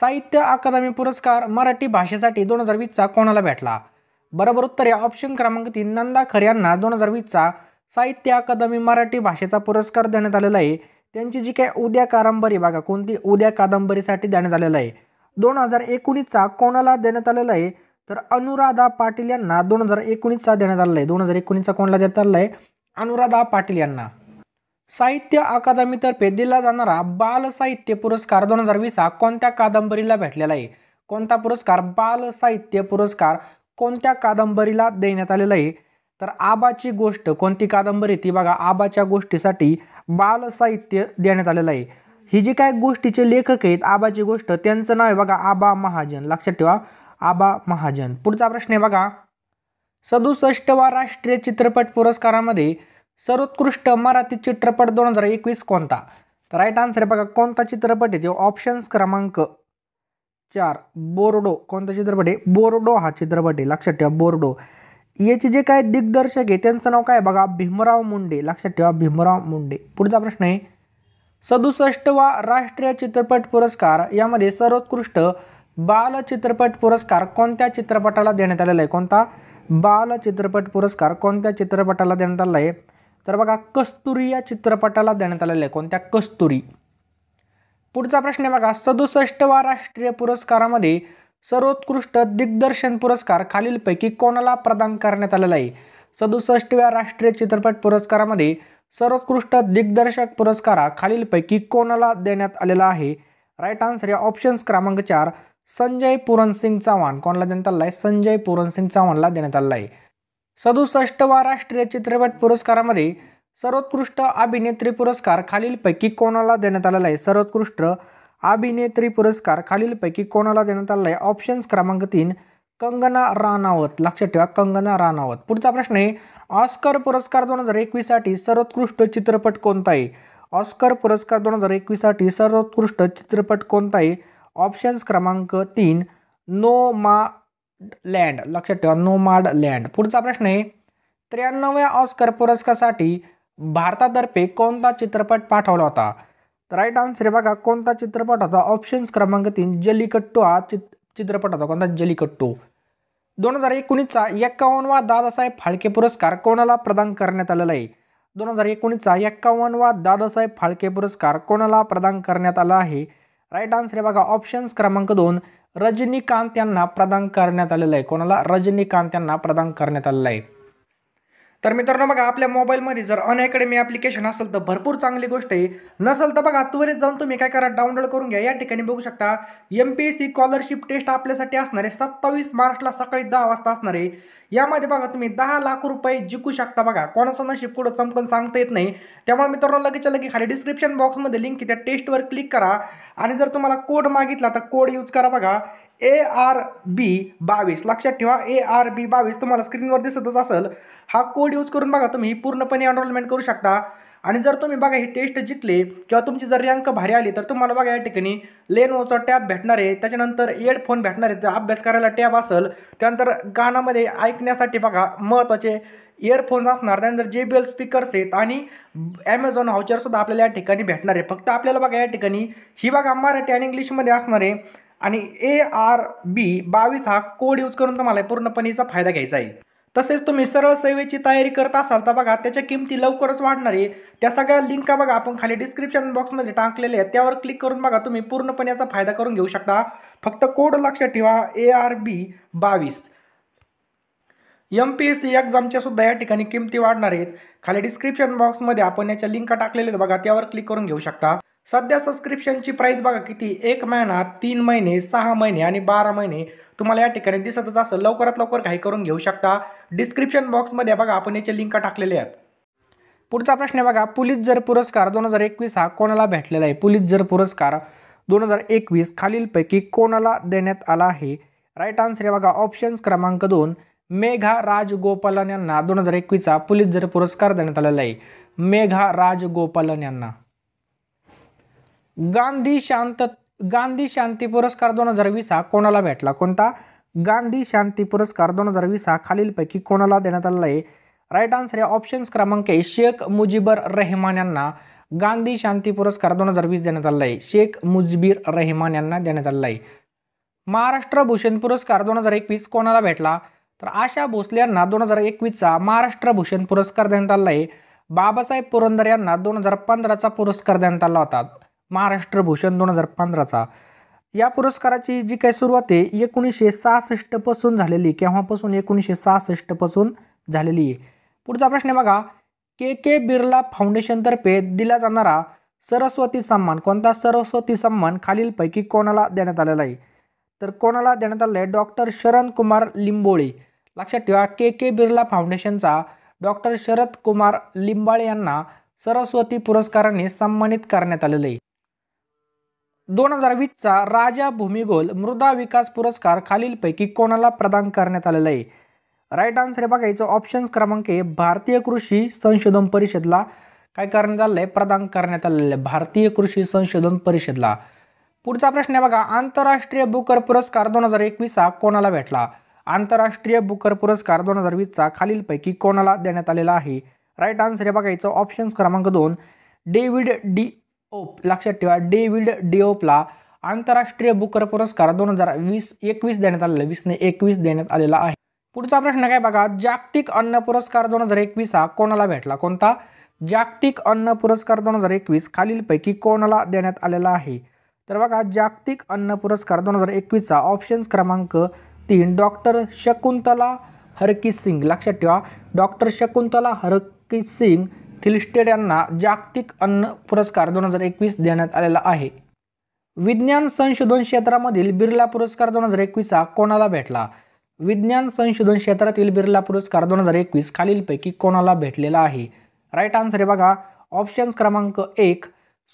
साहित्य अकादमी पुरस्कार मराठी भाषेसाठी दोन हजार वीसचा कोणाला भेटला बरोबर उत्तर या ऑप्शन क्रमांक तीन नंदा खर यांना दोन हजार वीसचा साहित्य अकादमी मराठी भाषेचा पुरस्कार देण्यात आलेला आहे त्यांची जी काय उद्या कादंबरी बघा कोणती उद्या कादंबरीसाठी देण्यात आलेला आहे दोन हजार एकोणीसचा कोणाला देण्यात आलेला आहे तर अनुराधा पाटील यांना दोन हजार एकोणीसचा देण्यात आलेला आहे दोन हजार एकोणीसचा कोणाला देण्यात आलेला आहे अनुराधा पाटील यांना साहित्य अकादमीतर्फे दिला जाणारा बाल साहित्य पुरस्कार दोन हजार वीस हा कोणत्या कादंबरीला भेटलेला आहे कोणता पुरस्कार बाल साहित्य पुरस्कार कोणत्या कादंबरीला देण्यात आलेला आहे तर आबाची गोष्ट कोणती कादंबरी ती बघा आबाच्या गोष्टीसाठी बाल साहित्य देण्यात आलेलं आहे ही जी काय गोष्टीचे लेखक आहेत आबाची गोष्ट त्यांचं नाव आहे बघा आबा महाजन लक्षात ठेवा आबा महाजन पुढचा प्रश्न आहे बघा सदुसष्टवा राष्ट्रीय चित्रपट पुरस्कारामध्ये सर्वोत्कृष्ट मराठी चित्रपट दोन हजार एकवीस कोणता तर राईट आन्सर आहे बघा कोणता चित्रपट आहे ऑप्शन्स क्रमांक चार बोर्डो कोणता चित्रपट आहे बोर्डो हा चित्रपट आहे लक्षात ठेवा बोर्डो याचे जे काय दिग्दर्शक आहे त्यांचं नाव काय बघा भीमराव मुंडे लक्षात ठेवा भीमराव मुंडे पुढचा प्रश्न आहे सदुसष्टवा वा राष्ट्रीय चित्रपट पुरस्कार यामध्ये सर्वोत्कृष्ट बाल चित्रपट पुरस्कार कोणत्या चित्रपटाला देण्यात आलेला आहे कोणता बाल चित्रपट पुरस्कार कोणत्या चित्रपटाला देण्यात आलेला आहे तर बघा कस्तुरी या चित्रपटाला देण्यात आहे कोणत्या कस्तुरी पुढचा प्रश्न आहे बघा सदुसष्टवा राष्ट्रीय पुरस्कारामध्ये सर्वोत्कृष्ट दिग्दर्शन पुरस्कार खालीलपैकी कोणाला प्रदान करण्यात आलेला आहे सदुसष्टव्या राष्ट्रीय चित्रपट पुरस्कारामध्ये सर्वोत्कृष्ट दिग्दर्शक पुरस्कारा खालीलपैकी कोणाला देण्यात आलेला आहे राईट आन्सर या ऑप्शन्स क्रमांक चार संजय पुरणसिंग चव्हाण कोणाला देण्यात आलेला आहे संजय पुरणसिंग चव्हाणला देण्यात आलेला आहे वा राष्ट्रीय चित्रपट पुरस्कारामध्ये सर्वोत्कृष्ट अभिनेत्री पुरस्कार खालीलपैकी कोणाला देण्यात आलेला आहे सर्वोत्कृष्ट अभिनेत्री पुरस्कार खालीलपैकी कोणाला देण्यात आलेला आहे ऑप्शन्स क्रमांक तीन कंगना राणावत लक्षात ठेवा कंगना राणावत पुढचा प्रश्न आहे ऑस्कर पुरस्कार दोन हजार एकवीससाठी सर्वोत्कृष्ट चित्रपट कोणता आहे ऑस्कर पुरस्कार दोन हजार एकवीससाठी सर्वोत्कृष्ट चित्रपट कोणता आहे ऑप्शन्स क्रमांक तीन नो मा लँड लक्षात ठेवा नोमाड लँड पुढचा प्रश्न आहे त्र्याण्णव्या ऑस्कर पुरस्कारासाठी भारतातर्फे कोणता चित्रपट पाठवला होता राईट आन्सर बघा कोणता चित्रपट होता ऑप्शन्स क्रमांक तीन जलीकट्टू हा चित्रपट होता कोणता जलीकट्टू दोन हजार एकोणीसचा एक्कावन्नवा दादासाहेब फाळके पुरस्कार कोणाला प्रदान करण्यात आलेला आहे दोन हजार एकोणीसचा एक्कावन्नवा दादासाहेब फाळके पुरस्कार कोणाला प्रदान करण्यात आला आहे राईट आन्सर बघा ऑप्शन्स क्रमांक दोन रजनीकांत यांना प्रदान करण्यात आलेलं आहे कोणाला रजनीकांत यांना प्रदान करण्यात आलेलं आहे तर मित्रांनो बघा आपल्या मोबाईलमध्ये जर अन ॲप्लिकेशन असेल तर भरपूर चांगली गोष्ट आहे नसेल तर बघा त्वरित जाऊन तुम्ही काय करा डाउनलोड करून घ्या या ठिकाणी बघू शकता M P S C scholarship test आपल्यासाठी असणार आहे सत्तावीस मार्चला सकाळी दहा वाजता असणार आहे यामध्ये बघा तुम्ही दहा लाख रुपये जिंकू शकता बघा कोणाचं नशीब कुठं चमकून सांगता येत नाही त्यामुळे मित्रांनो लगेच लगे खाली डिस्क्रिप्शन बॉक्समध्ये लिंक त्या टेस्टवर क्लिक करा आणि जर तुम्हाला कोड मागितला तर कोड यूज करा बघा ए आर बी बावीस लक्षात ठेवा ए आर बी बावीस तुम्हाला स्क्रीनवर दिसतच असेल हा कोड यूज करून बघा तुम्ही पूर्णपणे एनरोलमेंट करू शकता आणि जर तुम्ही बघा ही टेस्ट जिंकले किंवा तुमची जर रँक भारी आली तर तुम्हाला बघा या ठिकाणी लेनोचा टॅब भेटणार आहे त्याच्यानंतर एअरफोन भेटणार आहे अभ्यास करायला टॅब असेल त्यानंतर गाण्यामध्ये ऐकण्यासाठी बघा महत्त्वाचे इयरफोन्स असणार त्यानंतर जे बी एल स्पीकर्स आहेत आणि ॲमेझॉन हाऊचरसुद्धा आपल्याला या ठिकाणी भेटणार आहे फक्त आपल्याला बघा या ठिकाणी ही बघा मराठी आणि इंग्लिशमध्ये असणार आहे आणि ए आर बी बावीस हा कोड यूज करून तुम्हाला पूर्णपणेचा फायदा घ्यायचा आहे तसेच तुम्ही सरळ सेवेची तयारी करत असाल तर बघा त्याच्या किमती लवकरच वाढणार आहे त्या सगळ्या लिंका बघा आपण खाली डिस्क्रिप्शन बॉक्समध्ये टाकलेल्या आहेत त्यावर क्लिक करून बघा तुम्ही पूर्णपणे याचा फायदा करून घेऊ शकता फक्त कोड लक्षात ठेवा ए आर बी बावीस एम पी एस सी एक्झामच्या सुद्धा या ठिकाणी किमती वाढणार आहेत खाली डिस्क्रिप्शन बॉक्समध्ये आपण याच्या लिंका टाकलेल्या आहेत बघा त्यावर क्लिक करून घेऊ शकता सध्या सबस्क्रिप्शनची प्राईस बघा किती एक महिना तीन महिने सहा महिने आणि बारा महिने तुम्हाला या ठिकाणी दिसतच असं लवकरात लवकर काही करून घेऊ शकता डिस्क्रिप्शन बॉक्समध्ये बघा आपण याचे लिंक टाकलेले आहेत पुढचा प्रश्न आहे बघा जर पुरस्कार दोन हजार एकवीस हा कोणाला भेटलेला आहे जर पुरस्कार दोन हजार एकवीस खालीलपैकी कोणाला देण्यात आला आहे राईट आन्सर आहे बघा ऑप्शन्स क्रमांक दोन मेघा राजगोपालन यांना दोन हजार एकवीसचा जर पुरस्कार देण्यात आलेला आहे मेघा राजगोपालन यांना गांधी शांत गांधी शांती पुरस्कार दोन हजार वीस हा कोणाला भेटला कोणता गांधी शांती पुरस्कार दोन हजार वीस हा खालीलपैकी कोणाला देण्यात आला आहे राईट आन्सर या ऑप्शन्स क्रमांक आहे शेख मुजिबर रहमान यांना गांधी शांती पुरस्कार दोन हजार वीस देण्यात आला आहे शेख मुजबीर रहमान यांना देण्यात आलेला आहे महाराष्ट्र भूषण पुरस्कार दोन हजार एकवीस कोणाला भेटला तर आशा भोसले यांना दोन हजार एकवीसचा महाराष्ट्र भूषण पुरस्कार देण्यात आला आहे बाबासाहेब पुरंदर यांना दोन हजार पंधराचा पुरस्कार देण्यात आला होता महाराष्ट्र भूषण दोन हजार पंधराचा या पुरस्काराची जी काही सुरुवात आहे एकोणीसशे सहासष्टपासून झालेली केव्हापासून एकोणीसशे सहासष्टपासून झालेली आहे पुढचा प्रश्न आहे बघा के के बिर्ला फाउंडेशनतर्फे दिला जाणारा सरस्वती सन्मान कोणता सरस्वती सन्मान खालीलपैकी कोणाला देण्यात आलेला आहे तर कोणाला देण्यात आलेला आहे डॉक्टर शरण कुमार लिंबोळी लक्षात ठेवा के के बिर्ला फाउंडेशनचा डॉक्टर शरद कुमार लिंबाळे यांना सरस्वती पुरस्काराने सन्मानित करण्यात आलेलं आहे दोन हजार वीसचा राजा भूमिगोल मृदा विकास पुरस्कार खालीलपैकी कोणाला प्रदान करण्यात आलेला आहे राईट आन्सर हे बघायचं ऑप्शन्स क्रमांक आहे भारतीय कृषी संशोधन परिषदला काय करण्यात आलं आहे प्रदान करण्यात आलेलं आहे भारतीय कृषी संशोधन परिषदला पुढचा प्रश्न आहे बघा आंतरराष्ट्रीय बुकर पुरस्कार दोन हजार एकवीस कोणाला भेटला आंतरराष्ट्रीय बुकर पुरस्कार दोन हजार वीसचा खालीलपैकी कोणाला देण्यात आलेला आहे राईट आन्सर हे बघायचं ऑप्शन्स क्रमांक दोन डेव्हिड डी ओप लक्षात ठेवा डेव्हिड डिओपला आंतरराष्ट्रीय बुकर पुरस्कार दोन हजार वीस एकवीस देण्यात आलेला वीसने एकवीस देण्यात आलेला आहे पुढचा प्रश्न काय बघा जागतिक अन्न पुरस्कार दोन हजार एकवीस हा कोणाला भेटला कोणता जागतिक अन्न पुरस्कार दोन हजार एकवीस खालीलपैकी कोणाला देण्यात आलेला आहे तर बघा जागतिक अन्न पुरस्कार दोन हजार एकवीसचा ऑप्शन्स क्रमांक तीन डॉक्टर शकुंतला हरकित सिंग लक्षात ठेवा डॉक्टर शकुंतला हरकित सिंग थिलस्टेड यांना जागतिक अन्न पुरस्कार दोन हजार एकवीस देण्यात आलेला आहे विज्ञान संशोधन क्षेत्रामधील बिर्ला पुरस्कार दोन हजार एकवीस हा कोणाला भेटला विज्ञान संशोधन क्षेत्रातील बिर्ला पुरस्कार दोन हजार एकवीस खालीलपैकी कोणाला भेटलेला आहे राईट आन्सर आहे बघा ऑप्शन्स क्रमांक एक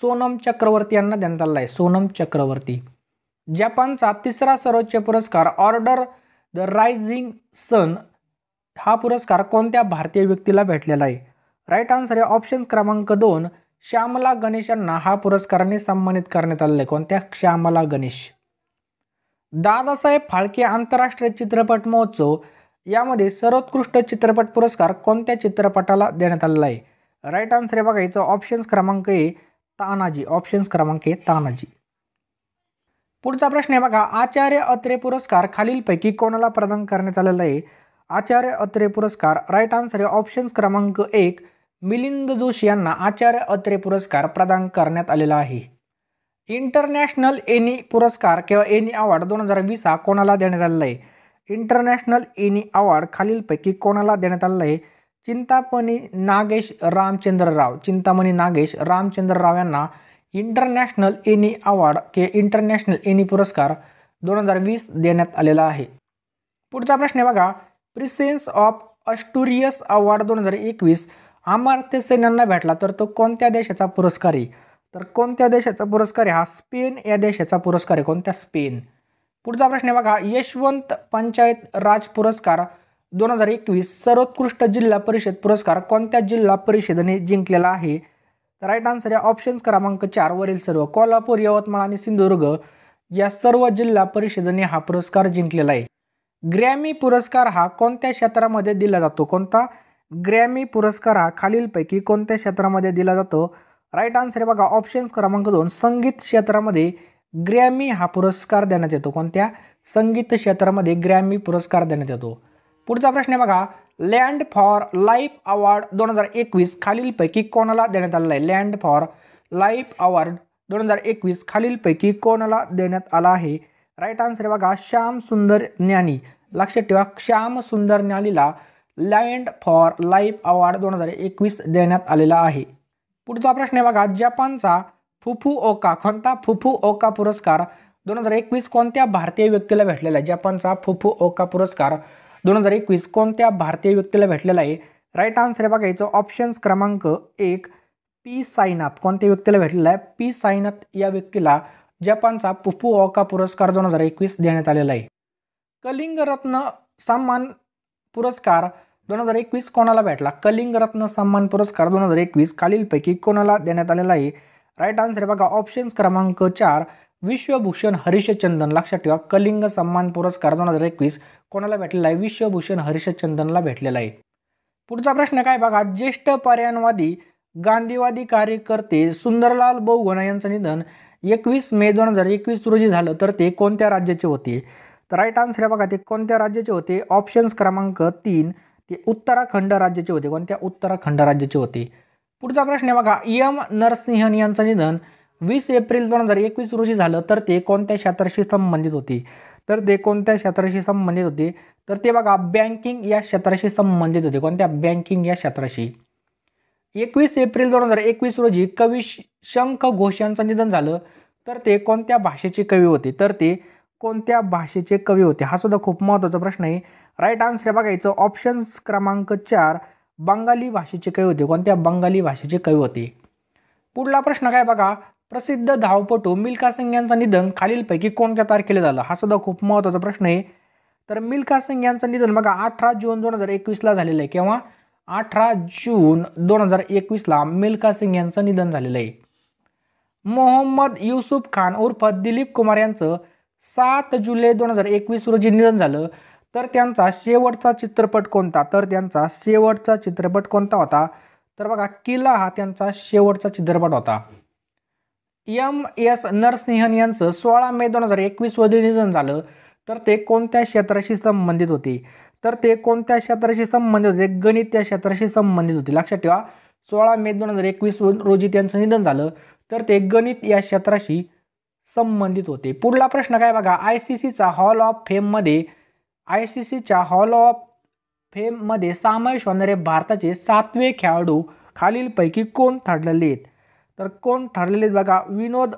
सोनम चक्रवर्ती यांना देण्यात आलेला आहे सोनम चक्रवर्ती जपानचा तिसरा सर्वोच्च पुरस्कार ऑर्डर द रायझिंग सन हा पुरस्कार कोणत्या भारतीय व्यक्तीला भेटलेला आहे राईट आन्सर आहे ऑप्शन क्रमांक दोन श्यामला गणेश यांना हा पुरस्काराने सन्मानित करण्यात आलेला आहे कोणत्या श्यामला गणेश दादासाहेब फाळके आंतरराष्ट्रीय चित्रपट महोत्सव यामध्ये सर्वोत्कृष्ट चित्रपट पुरस्कार कोणत्या चित्रपटाला देण्यात आलेला आहे राईट आन्सर आहे बघा याचा ऑप्शन्स क्रमांक ए तानाजी ऑप्शन्स क्रमांक ए तानाजी पुढचा प्रश्न आहे बघा आचार्य अत्रे पुरस्कार खालीलपैकी कोणाला प्रदान करण्यात आलेला आहे आचार्य अत्रे पुरस्कार राईट आन्सर ऑप्शन्स क्रमांक एक मिलिंद जोशी यांना आचार्य अत्रे पुरस्कार प्रदान करण्यात आलेला आहे इंटरनॅशनल एनी पुरस्कार किंवा एनी अवॉर्ड दोन हजार वीस हा कोणाला देण्यात आलेला आहे इंटरनॅशनल एनी अवॉर्ड खालीलपैकी कोणाला देण्यात आलेला आहे चिंतामणी नागेश रामचंद्र राव चिंतामणी नागेश रामचंद्र राव यांना इंटरनॅशनल एनी अवॉर्ड किंवा इंटरनॅशनल एनी पुरस्कार दोन हजार वीस देण्यात आलेला आहे पुढचा प्रश्न आहे बघा प्रिसेन्स ऑफ अस्टुरियस अवॉर्ड दोन हजार एकवीस आमार्थ्य सैन्यांना भेटला तर तो कोणत्या देशाचा पुरस्कार आहे तर कोणत्या देशाचा पुरस्कार आहे हा स्पेन या देशाचा पुरस्कार आहे कोणत्या स्पेन पुढचा प्रश्न आहे बघा यशवंत पंचायत राज पुरस्कार दोन हजार एकवीस सर्वोत्कृष्ट जिल्हा परिषद पुरस्कार कोणत्या जिल्हा परिषदेने जिंकलेला आहे तर राईट आन्सर या ऑप्शन्स क्रमांक चार वरील सर्व कोल्हापूर यवतमाळ आणि सिंधुदुर्ग या सर्व जिल्हा परिषदेने हा पुरस्कार जिंकलेला आहे ग्रॅमी पुरस्कार हा कोणत्या क्षेत्रामध्ये दिला जातो कोणता ग्रॅमी पुरस्कार हा खालीलपैकी कोणत्या क्षेत्रामध्ये दिला जातो राईट आन्सर बघा ऑप्शन्स क्रमांक दोन संगीत क्षेत्रामध्ये ग्रॅमी हा पुरस्कार देण्यात येतो कोणत्या संगीत क्षेत्रामध्ये ग्रॅमी पुरस्कार देण्यात येतो पुढचा प्रश्न आहे बघा लँड फॉर लाईफ अवॉर्ड दोन हजार एकवीस खालीलपैकी कोणाला देण्यात आलेला आहे लँड फॉर लाईफ अवॉर्ड दोन हजार एकवीस खालीलपैकी कोणाला देण्यात आला आहे राईट आन्सर आहे बघा श्याम सुंदर ज्ञानी लक्षात ठेवा श्याम सुंदर ज्ञानीला लँड फॉर लाईफ अवॉर्ड दोन हजार एकवीस देण्यात आलेला आहे पुढचा प्रश्न आहे बघा जपानचा फुफू ओका कोणता फुफू ओका पुरस्कार दोन हजार एकवीस कोणत्या भारतीय व्यक्तीला भेटलेला आहे जपानचा फुफू ओका पुरस्कार दोन हजार एकवीस कोणत्या भारतीय व्यक्तीला भेटलेला आहे राईट आन्सर आहे बघायचं ऑप्शन्स क्रमांक एक पी साईनाथ कोणत्या व्यक्तीला भेटलेला आहे पी साईनाथ या व्यक्तीला जपानचा पुफू ओका पुरस्कार दोन हजार एकवीस देण्यात आलेला आहे कलिंग रत्न सन्मान पुरस्कार दोन हजार एकवीस कोणाला भेटला कलिंग रत्न सन्मान पुरस्कार दोन हजार एकवीस खालीलपैकी कोणाला देण्यात आलेला आहे राईट आन्सर बघा ऑप्शन्स क्रमांक चार विश्वभूषण हरिशचंदन लक्षात ठेवा कलिंग सम्मान पुरस्कार दोन हजार एकवीस कोणाला भेटलेला आहे विश्वभूषण हरिशचंदनला भेटलेला आहे पुढचा प्रश्न काय बघा ज्येष्ठ पर्यायवादी गांधीवादी कार्यकर्ते सुंदरलाल बहुगुणा यांचं निधन एकवीस मे दोन हजार एकवीस रोजी झालं तर ते कोणत्या राज्याचे होते तर राईट आन्सर आहे बघा ते कोणत्या राज्याचे होते ऑप्शन्स क्रमांक तीन ते उत्तराखंड राज्याचे होते कोणत्या उत्तराखंड राज्याचे होते पुढचा प्रश्न आहे बघा एम नरसिंहन यांचं निधन वीस एप्रिल दोन हजार एकवीस रोजी झालं तर ते कोणत्या क्षेत्राशी संबंधित होते तर ते कोणत्या क्षेत्राशी संबंधित होते तर ते बघा बँकिंग या क्षेत्राशी संबंधित होते कोणत्या बँकिंग या क्षेत्राशी एकवीस एप्रिल दोन हजार एकवीस रोजी कवी शंख घोष यांचं निधन झालं तर ते कोणत्या भाषेचे कवी होते तर ते कोणत्या भाषेचे कवी होते हा सुद्धा खूप महत्त्वाचा प्रश्न आहे राईट आन्सर आहे बघायचं ऑप्शन्स क्रमांक चार बंगाली भाषेचे कवी होते कोणत्या बंगाली भाषेचे कवी होते पुढला प्रश्न काय बघा प्रसिद्ध धावपटू मिल्खा सिंग यांचं निधन खालीलपैकी कोणत्या तारखेला झालं हा सुद्धा खूप महत्त्वाचा प्रश्न आहे तर मिल्खा सिंग यांचं निधन बघा अठरा जून दोन हजार एकवीसला झालेलं आहे किंवा अठरा जून दोन हजार एकवीसला मिल्खा सिंग यांचं निधन झालेलं आहे मोहम्मद युसुफ खान उर्फ दिलीप कुमार यांचं सात जुलै दोन हजार एकवीस रोजी निधन झालं तर त्यांचा शेवटचा चित्रपट कोणता तर त्यांचा शेवटचा चित्रपट कोणता होता तर बघा किल्ला हा त्यांचा शेवटचा चित्रपट होता एम एस नरसिंहन यांचं सोळा मे दोन हजार एकवीस रोजी निधन झालं तर ते कोणत्या क्षेत्राशी संबंधित होते तर ते कोणत्या क्षेत्राशी संबंधित होते गणित या क्षेत्राशी संबंधित होते लक्षात ठेवा सोळा मे दोन हजार एकवीस रोजी त्यांचं निधन झालं तर ते गणित या क्षेत्राशी संबंधित होते पुढला प्रश्न काय बघा आय सी सीचा हॉल ऑफ फेममध्ये आय सी सीच्या हॉल ऑफ फेममध्ये सामावेश होणारे भारताचे सातवे खेळाडू खालीलपैकी कोण ठरलेले आहेत तर कोण ठरलेले आहेत बघा विनोद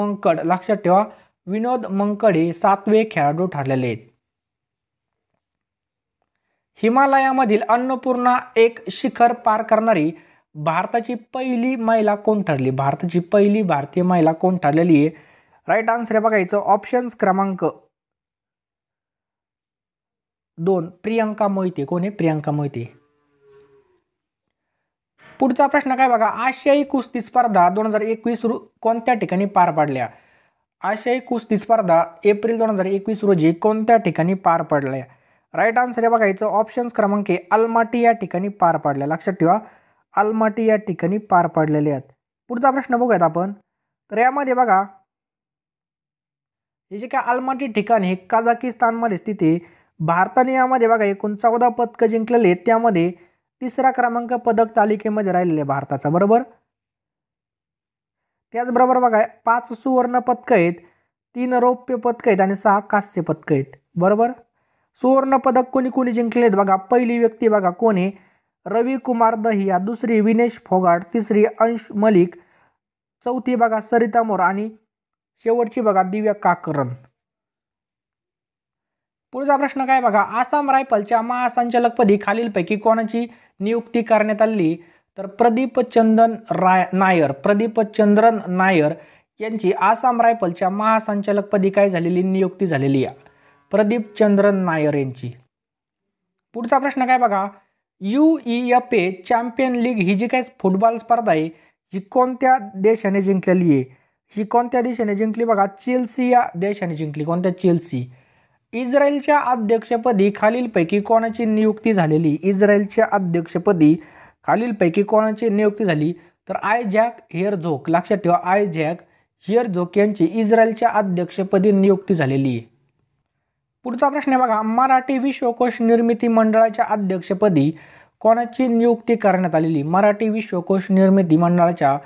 मंकड लक्षात ठेवा विनोद मंकड हे सातवे खेळाडू ठरलेले आहेत हिमालयामधील अन्नपूर्णा एक शिखर पार करणारी भारताची पहिली महिला कोण ठरली भारताची पहिली भारतीय महिला कोण ठरलेली आहे राईट आन्सर आहे बघायचं ऑप्शन्स क्रमांक दोन प्रियंका मोहिते कोण आहे प्रियंका मोहिते पुढचा प्रश्न काय बघा आशियाई कुस्ती स्पर्धा दोन हजार एकवीस कोणत्या ठिकाणी पार पाडल्या आशियाई कुस्ती स्पर्धा एप्रिल दोन हजार एकवीस रोजी कोणत्या ठिकाणी पार पडल्या राईट आन्सर आहे बघा याचं ऑप्शन्स क्रमांक आहे अलमाटी या ठिकाणी पार पाडल्या लक्षात ठेवा अलमाटी या ठिकाणी पार पाडलेले आहेत पुढचा प्रश्न बघूयात आपण तर यामध्ये बघा हे जे काय अलमाटी ठिकाण हे कझाकिस्तानमध्ये स्थित आहे भारताने यामध्ये बघा एकूण चौदा पदकं जिंकलेले आहेत त्यामध्ये तिसरा क्रमांक पदक तालिकेमध्ये राहिलेले भारताचा बरोबर त्याचबरोबर बघा पाच सुवर्ण पदकं आहेत तीन रौप्य पदकं आहेत आणि सहा कास्य पदकं आहेत बरोबर सुवर्ण पदक कोणी कोणी जिंकलेत बघा पहिली व्यक्ती बघा कोणी रवी कुमार दहिया दुसरी विनेश फोगाट तिसरी अंश मलिक चौथी बघा सरिता मोर आणि शेवटची बघा दिव्या काकरन पुढचा प्रश्न काय बघा आसाम रायफलच्या महासंचालकपदी खालीलपैकी कोणाची नियुक्ती करण्यात आली तर प्रदीपचंदन राय नायर प्रदीपचंद्रन नायर यांची आसाम रायफलच्या महासंचालकपदी काय झालेली नियुक्ती झालेली आहे प्रदीपचंद्रन नायर यांची पुढचा प्रश्न काय बघा U E F A champion league ही जी काही फुटबॉल स्पर्धा आहे ही कोणत्या देशाने जिंकलेली आहे ही कोणत्या देशाने जिंकली बघा चेल्सी या देशाने जिंकली कोणत्या चेल्सी इस्रायलच्या अध्यक्षपदी खालीलपैकी कोणाची नियुक्ती झालेली इस्रायलच्या अध्यक्षपदी खालीलपैकी कोणाची नियुक्ती झाली तर आय हेअर झोक लक्षात ठेवा आय हेअर झोक यांची इस्रायलच्या अध्यक्षपदी नियुक्ती झालेली आहे पुढचा प्रश्न बघा मराठी विश्वकोश निर्मिती मंडळाच्या अध्यक्षपदी कोणाची नियुक्ती करण्यात आलेली मराठी विश्वकोश निर्मिती मंडळाच्या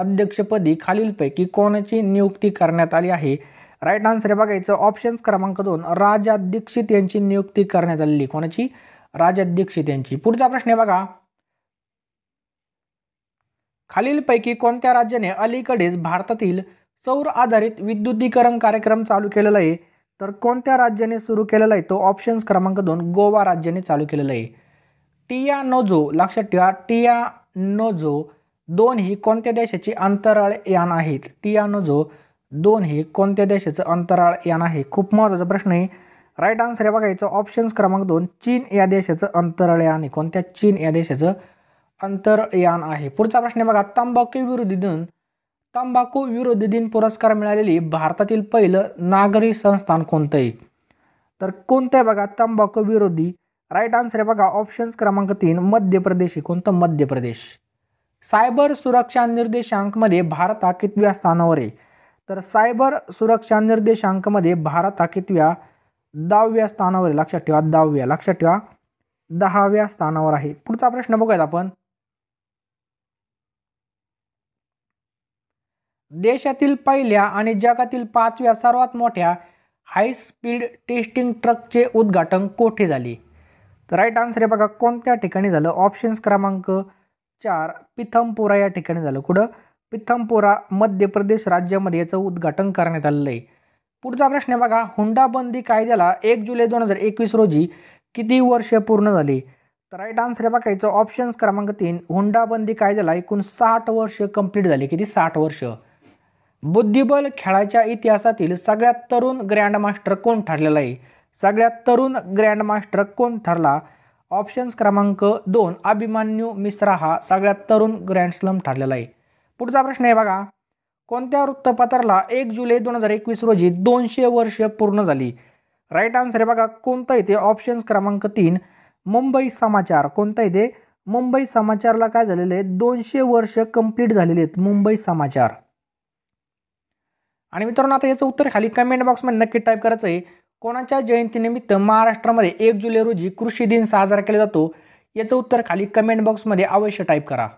अध्यक्षपदी खालीलपैकी कोणाची नियुक्ती करण्यात आली आहे राईट आन्सर आहे बघायचं ऑप्शन्स क्रमांक दोन राजा दीक्षित यांची नियुक्ती करण्यात आलेली कोणाची राजा दीक्षित यांची पुढचा प्रश्न आहे बघा खालीलपैकी कोणत्या राज्याने अलीकडेच भारतातील सौर आधारित विद्युतीकरण कार्यक्रम चालू केलेला आहे तर कोणत्या राज्याने सुरू केलेला आहे तो ऑप्शन्स क्रमांक दोन गोवा राज्याने चालू केलेला आहे टिया नोजो लक्षात ठेवा टिया नोजो दोन ही कोणत्या देशाची अंतराळ यान आहेत टिया नोजो दोन ही कोणत्या देशाचं अंतराळ यान आहे खूप महत्त्वाचा प्रश्न आहे राईट आन्सर आहे बघायचं ऑप्शन्स क्रमांक दोन चीन या देशाचं अंतराळ यान आहे कोणत्या चीन या देशाचं अंतरयान आहे पुढचा प्रश्न बघा तंबाखू विरोधी दिन तंबाखू विरोधी दिन पुरस्कार मिळालेली भारतातील पहिलं नागरी संस्थान कोणतं आहे तर कोणतं आहे बघा तंबाखू विरोधी राईट आन्सर आहे बघा ऑप्शन्स क्रमांक तीन मध्य प्रदेश आहे कोणतं मध्य प्रदेश सायबर सुरक्षा निर्देशांकमध्ये भारत हा कितव्या स्थानावर आहे तर सायबर सुरक्षा निर्देशांकमध्ये भारत हा कितव्या दहाव्या स्थानावर आहे लक्षात ठेवा दहाव्या लक्षात ठेवा दहाव्या स्थानावर आहे पुढचा प्रश्न बघूयात आपण देशातील पहिल्या आणि जगातील पाचव्या सर्वात मोठ्या हायस्पीड टेस्टिंग ट्रकचे उद्घाटन कोठे झाले तर राईट आन्सर आहे बघा कोणत्या ठिकाणी झालं ऑप्शन्स क्रमांक चार पिथमपुरा या ठिकाणी झालं कुठं पिथमपुरा मध्य प्रदेश राज्यामध्ये याचं उद्घाटन करण्यात आलेलं आहे पुढचा प्रश्न आहे बघा हुंडाबंदी कायद्याला एक जुलै दोन हजार एकवीस रोजी किती वर्ष पूर्ण झाली तर राईट आन्सर आहे याचं ऑप्शन्स क्रमांक तीन हुंडाबंदी कायद्याला एकूण साठ वर्ष कंप्लीट झाली किती साठ वर्ष बुद्धिबल खेळाच्या इतिहासातील सगळ्यात तरुण ग्रँडमास्टर कोण ठरलेला आहे सगळ्यात तरुण ग्रँडमास्टर कोण ठरला ऑप्शन्स क्रमांक दोन अभिमान्यू मिश्रा हा सगळ्यात तरुण ग्रँडस्लम ठरलेला आहे पुढचा प्रश्न आहे बघा कोणत्या वृत्तपत्राला एक जुलै दोन हजार एकवीस रोजी दोनशे वर्ष पूर्ण झाली राईट आन्सर आहे बघा कोणता येते ऑप्शन्स क्रमांक तीन मुंबई समाचार कोणता येते मुंबई समाचारला काय झालेले आहे दोनशे वर्ष कंप्लीट झालेले आहेत मुंबई समाचार आणि मित्रांनो आता याचं उत्तर खाली कमेंट बॉक्समध्ये नक्की टाईप करायचं आहे कोणाच्या जयंतीनिमित्त महाराष्ट्रामध्ये एक जुलै रोजी कृषी दिन साजरा केला जातो याचं उत्तर खाली कमेंट बॉक्समध्ये अवश्य टाईप करा